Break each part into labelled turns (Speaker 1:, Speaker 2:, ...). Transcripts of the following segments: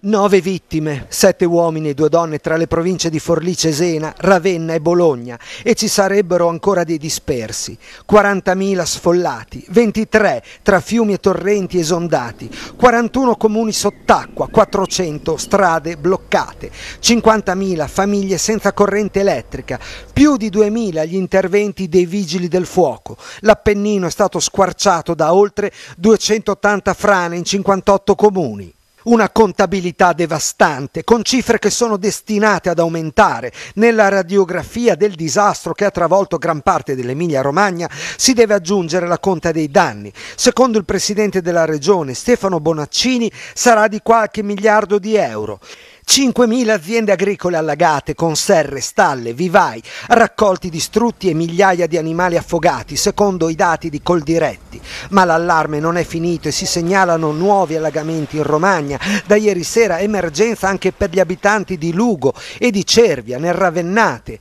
Speaker 1: Nove vittime, sette uomini e due donne tra le province di Forlì Cesena, Ravenna e Bologna e ci sarebbero ancora dei dispersi. 40.000 sfollati, 23 tra fiumi e torrenti esondati, 41 comuni sott'acqua, 400 strade bloccate, 50.000 famiglie senza corrente elettrica, più di 2.000 gli interventi dei vigili del fuoco. L'Appennino è stato squarciato da oltre 280 frane in 58 comuni. Una contabilità devastante, con cifre che sono destinate ad aumentare. Nella radiografia del disastro che ha travolto gran parte dell'Emilia Romagna si deve aggiungere la conta dei danni. Secondo il presidente della regione Stefano Bonaccini sarà di qualche miliardo di euro. 5.000 aziende agricole allagate con serre, stalle, vivai, raccolti distrutti e migliaia di animali affogati, secondo i dati di Coldiretti. Ma l'allarme non è finito e si segnalano nuovi allagamenti in Romagna. Da ieri sera emergenza anche per gli abitanti di Lugo e di Cervia, nel Ravennate.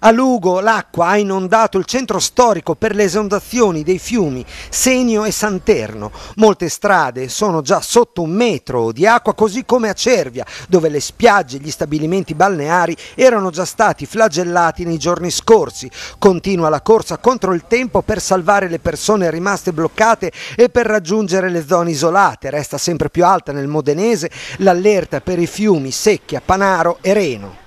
Speaker 1: A Lugo l'acqua ha inondato il centro storico per le esondazioni dei fiumi Senio e Santerno. Molte strade sono già sotto un metro di acqua, così come a Cervia, dove le spiagge e gli stabilimenti balneari erano già stati flagellati nei giorni scorsi. Continua la corsa contro il tempo per salvare le persone rimaste bloccate e per raggiungere le zone isolate. Resta sempre più alta nel Modenese l'allerta per i fiumi Secchia, Panaro e Reno.